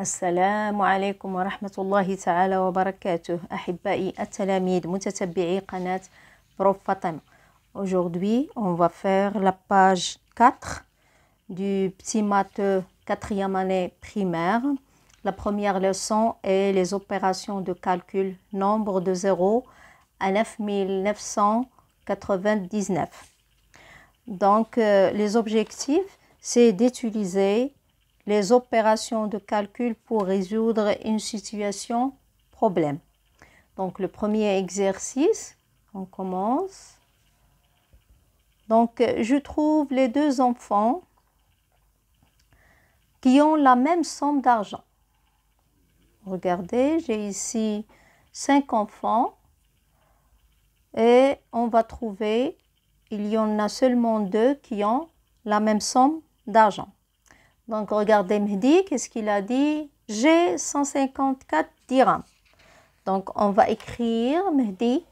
السلام عليكم ورحمة الله wa وبركاته أحبائي التلاميذ متتبعي قناة بروف فاطمة Aujourd'hui, on va faire la page 4 du petit matheux quatrième année primaire. La première leçon est les opérations de calcul nombre de 0 à 9999. Donc, euh, les objectifs, c'est d'utiliser les opérations de calcul pour résoudre une situation problème. Donc le premier exercice, on commence. Donc je trouve les deux enfants qui ont la même somme d'argent. Regardez, j'ai ici cinq enfants et on va trouver, il y en a seulement deux qui ont la même somme d'argent. Donc regardez Mehdi, qu'est-ce qu'il a dit J'ai 154 dirhams. Donc on va écrire Mehdi.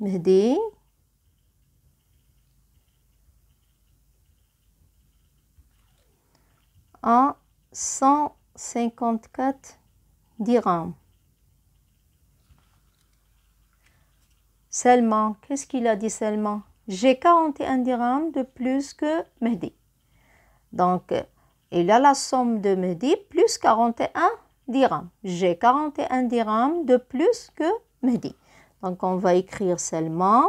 Mehdi. À 154 dirhams. Seulement, qu'est-ce qu'il a dit seulement j'ai 41 dirhams de plus que Mehdi. Donc, il a la somme de Mehdi plus 41 dirhams. J'ai 41 dirhams de plus que Mehdi. Donc, on va écrire seulement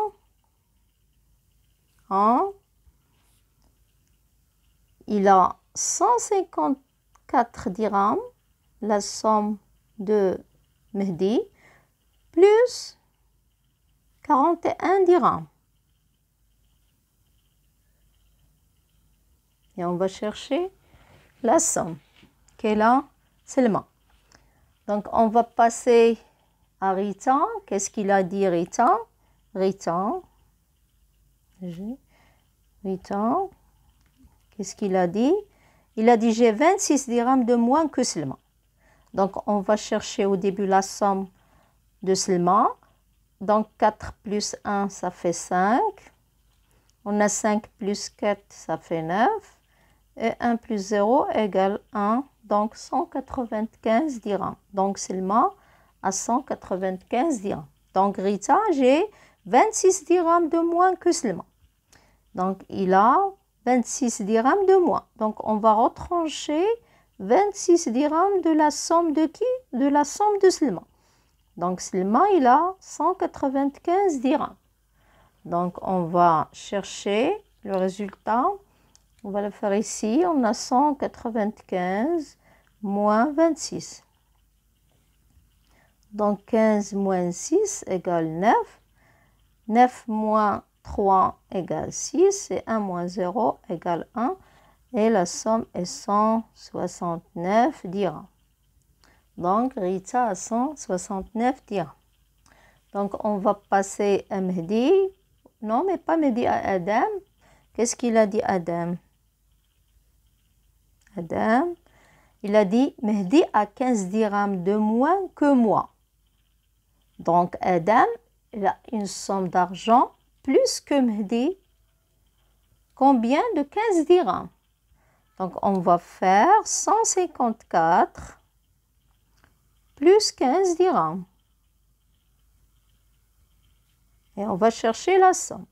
en. Il a 154 dirhams, la somme de Mehdi, plus 41 dirhams. et on va chercher la somme qui est là seulement. Donc on va passer à Ritan. Qu'est-ce qu'il a dit Ritan Ritan. Ritan. Qu'est-ce qu'il a dit Il a dit j'ai 26 dirhams de moins que seulement. Donc on va chercher au début la somme de seulement. Donc 4 plus 1, ça fait 5. On a 5 plus 4, ça fait 9 et 1 plus 0 égale 1, donc 195 dirhams. Donc Selma à 195 dirhams. Donc Rita, j'ai 26 dirhams de moins que Selma. Donc il a 26 dirhams de moins. Donc on va retrancher 26 dirhams de la somme de qui De la somme de Selma. Donc Selma, il a 195 dirhams. Donc on va chercher le résultat. On va le faire ici. On a 195 moins 26. Donc 15 moins 6 égale 9. 9 moins 3 égale 6 et 1 moins 0 égale 1. Et la somme est 169 dirhams. Donc Rita a 169 dirhams. Donc on va passer à Mehdi. Non, mais pas Mehdi à Adam. Qu'est-ce qu'il a dit Adam Adam. Il a dit Mehdi a 15 dirhams de moins que moi. Donc Adam, il a une somme d'argent plus que Mehdi. Combien de 15 dirhams Donc on va faire 154 plus 15 dirhams. Et on va chercher la somme.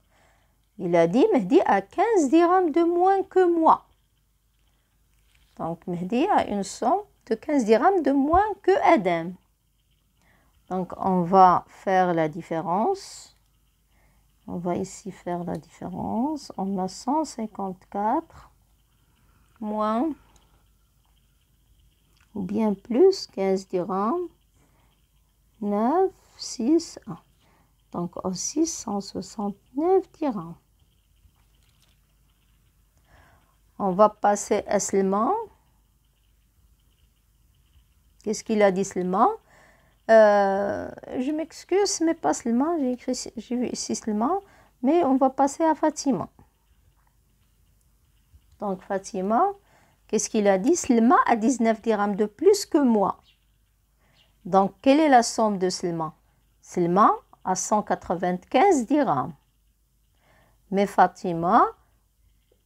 Il a dit Mehdi a 15 dirhams de moins que moi. Donc Mehdi a une somme de 15 dirhams de moins que Adam. Donc on va faire la différence. On va ici faire la différence. On a 154 moins ou bien plus 15 dirhams 9, 6, 1. Donc aussi 169 dirhams. On va passer à Seulement. Qu'est-ce qu'il a dit seulement Je m'excuse, mais pas seulement. J'ai écrit ici seulement. Mais on va passer à Fatima. Donc Fatima, qu'est-ce qu'il a dit Selma a 19 dirhams de plus que moi. Donc quelle est la somme de Selma Selma a 195 dirhams. Mais Fatima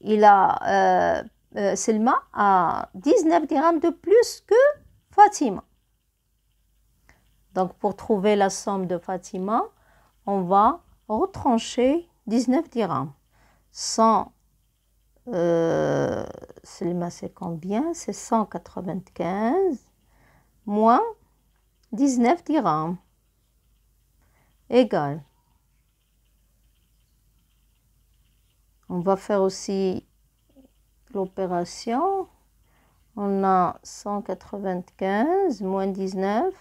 il a, euh, euh, Selma a 19 dirhams de plus que Fatima. Donc pour trouver la somme de Fatima, on va retrancher 19 dirhams. 100, euh, Selma c'est combien C'est 195 moins 19 dirhams Égal. On va faire aussi l'opération. On a 195 moins 19.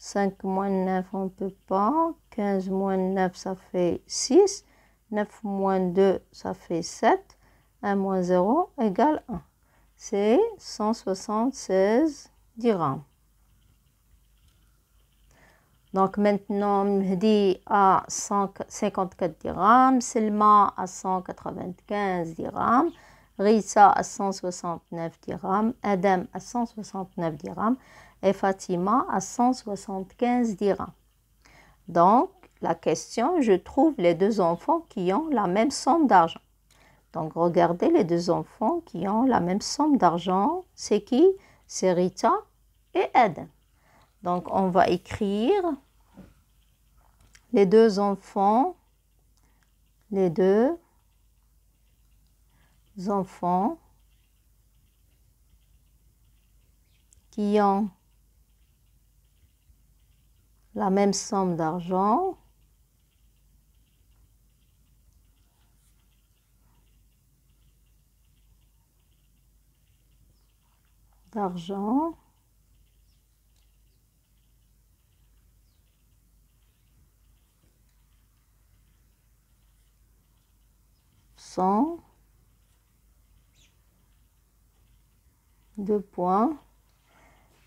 5 moins 9, on ne peut pas. 15 moins 9, ça fait 6. 9 moins 2, ça fait 7. 1 moins 0 égale 1. C'est 176 dirhams. Donc maintenant, Mehdi a 154 dirhams, Selma à 195 dirhams, Rita a 169 dirhams, Adam a 169 dirhams et Fatima a 175 dirhams. Donc, la question, je trouve les deux enfants qui ont la même somme d'argent. Donc, regardez les deux enfants qui ont la même somme d'argent. C'est qui C'est Rita et Adam. Donc, on va écrire les deux enfants, les deux enfants qui ont la même somme d'argent d'argent deux points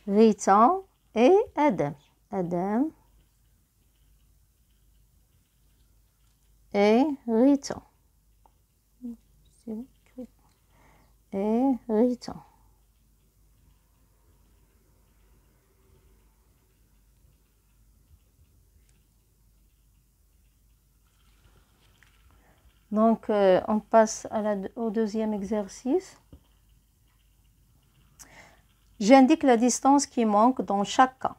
Ritan et Adam Adam et Ritan et Ritan Donc, euh, on passe au deuxième exercice. J'indique la distance qui manque dans chaque cas.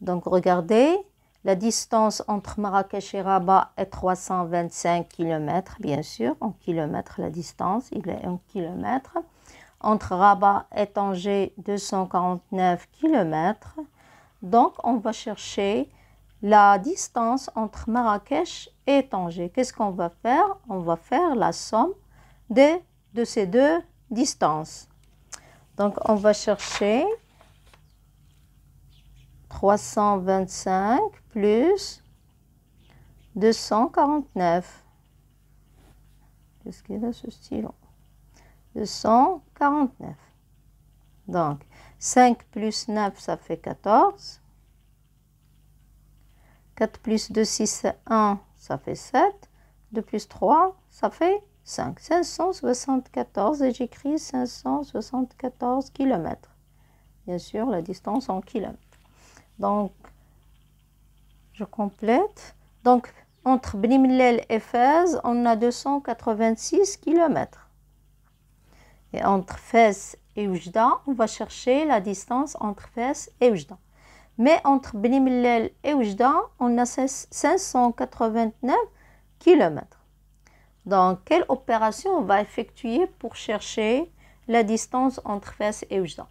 Donc, regardez, la distance entre Marrakech et Rabat est 325 km, bien sûr, en kilomètres la distance, il est en kilomètres. Entre Rabat et Tanger, 249 km. Donc, on va chercher la distance entre Marrakech et Tanger. Qu'est-ce qu'on va faire On va faire la somme de, ces deux distances. Donc, on va chercher 325 plus 249. Qu'est-ce qu'il a ce stylo 249. Donc, 5 plus 9, ça fait 14. 4 plus 2, 6, 1, ça fait 7. 2 plus 3, ça fait 5. 574 et j'écris 574 km. Bien sûr, la distance en kilomètres. Donc, je complète. Donc, entre Bnimlel et Fès, on a 286 km. Et entre Fès et Oujda, on va chercher la distance entre Fès et Oujda mais entre Bnimlel et Oujda, on a 589 km. Donc, quelle opération on va effectuer pour chercher la distance entre Fès et Oujda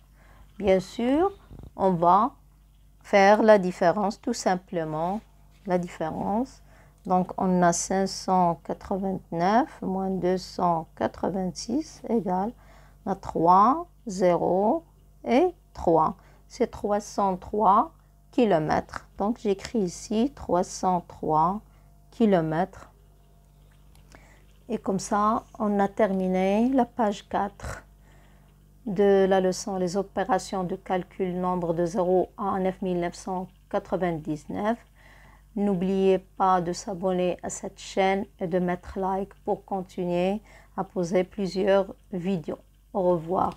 Bien sûr, on va faire la différence, tout simplement, la différence. Donc, on a 589 moins 286 égale à 3, 0 et 3 c'est 303 kilomètres. Donc, j'écris ici 303 km. Et comme ça, on a terminé la page 4 de la leçon Les opérations de calcul nombre de 0 à 9999. N'oubliez pas de s'abonner à cette chaîne et de mettre like pour continuer à poser plusieurs vidéos. Au revoir.